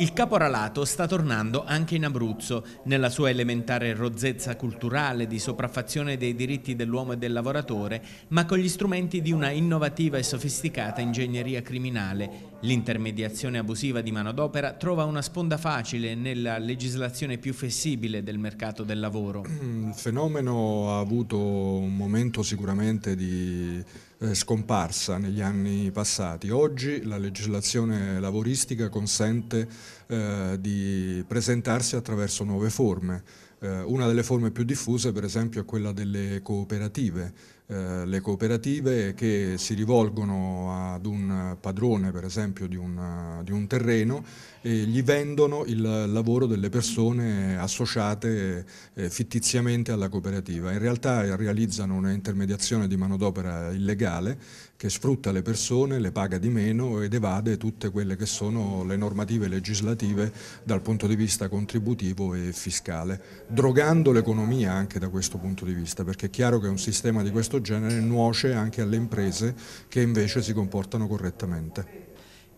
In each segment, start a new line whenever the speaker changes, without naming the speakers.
Il caporalato sta tornando anche in Abruzzo. Nella sua elementare rozzezza culturale di sopraffazione dei diritti dell'uomo e del lavoratore, ma con gli strumenti di una innovativa e sofisticata ingegneria criminale L'intermediazione abusiva di manodopera trova una sponda facile nella legislazione più flessibile del mercato del lavoro.
Il fenomeno ha avuto un momento sicuramente di eh, scomparsa negli anni passati. Oggi la legislazione lavoristica consente eh, di presentarsi attraverso nuove forme eh, una delle forme più diffuse per esempio è quella delle cooperative, eh, le cooperative che si rivolgono ad un padrone per esempio di un, di un terreno e gli vendono il lavoro delle persone associate eh, fittiziamente alla cooperativa. In realtà eh, realizzano un'intermediazione di manodopera illegale che sfrutta le persone, le paga di meno ed evade tutte quelle che sono le normative legislative dal punto di vista contributivo e fiscale drogando l'economia anche da questo punto di vista, perché è chiaro che un sistema di questo genere nuoce anche alle imprese che invece si comportano correttamente.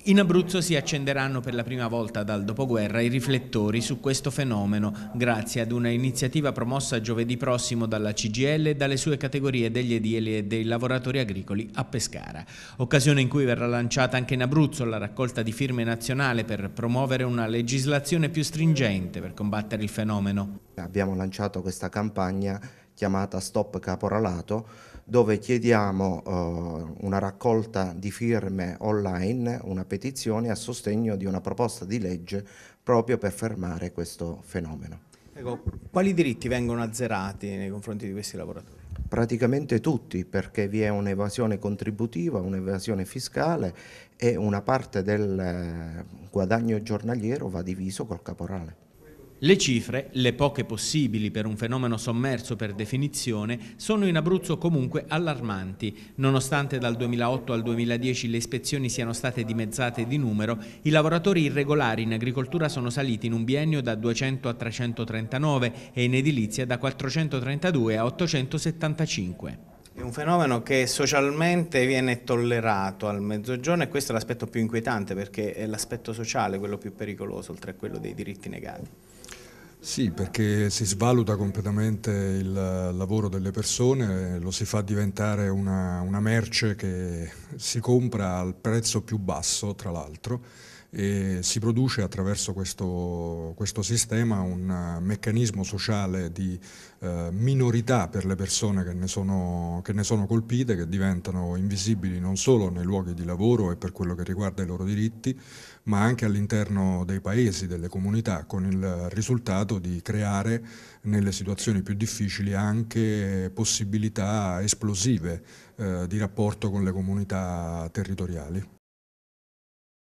In Abruzzo si accenderanno per la prima volta dal dopoguerra i riflettori su questo fenomeno grazie ad una iniziativa promossa giovedì prossimo dalla CGL e dalle sue categorie degli edili e dei lavoratori agricoli a Pescara. Occasione in cui verrà lanciata anche in Abruzzo la raccolta di firme nazionale per promuovere una legislazione più stringente per combattere il fenomeno.
Abbiamo lanciato questa campagna chiamata Stop Caporalato, dove chiediamo eh, una raccolta di firme online, una petizione a sostegno di una proposta di legge proprio per fermare questo fenomeno.
Ecco, quali diritti vengono azzerati nei confronti di questi lavoratori?
Praticamente tutti, perché vi è un'evasione contributiva, un'evasione fiscale e una parte del eh, guadagno giornaliero va diviso col caporale.
Le cifre, le poche possibili per un fenomeno sommerso per definizione, sono in Abruzzo comunque allarmanti. Nonostante dal 2008 al 2010 le ispezioni siano state dimezzate di numero, i lavoratori irregolari in agricoltura sono saliti in un biennio da 200 a 339 e in edilizia da 432 a 875.
È un fenomeno che socialmente viene tollerato al mezzogiorno e questo è l'aspetto più inquietante perché è l'aspetto sociale quello più pericoloso oltre a quello dei diritti negati.
Sì, perché si svaluta completamente il lavoro delle persone, lo si fa diventare una, una merce che si compra al prezzo più basso, tra l'altro, e si produce attraverso questo, questo sistema un meccanismo sociale di eh, minorità per le persone che ne, sono, che ne sono colpite, che diventano invisibili non solo nei luoghi di lavoro e per quello che riguarda i loro diritti, ma anche all'interno dei paesi, delle comunità, con il risultato cercato di creare nelle situazioni più difficili anche possibilità esplosive eh, di rapporto con le comunità territoriali.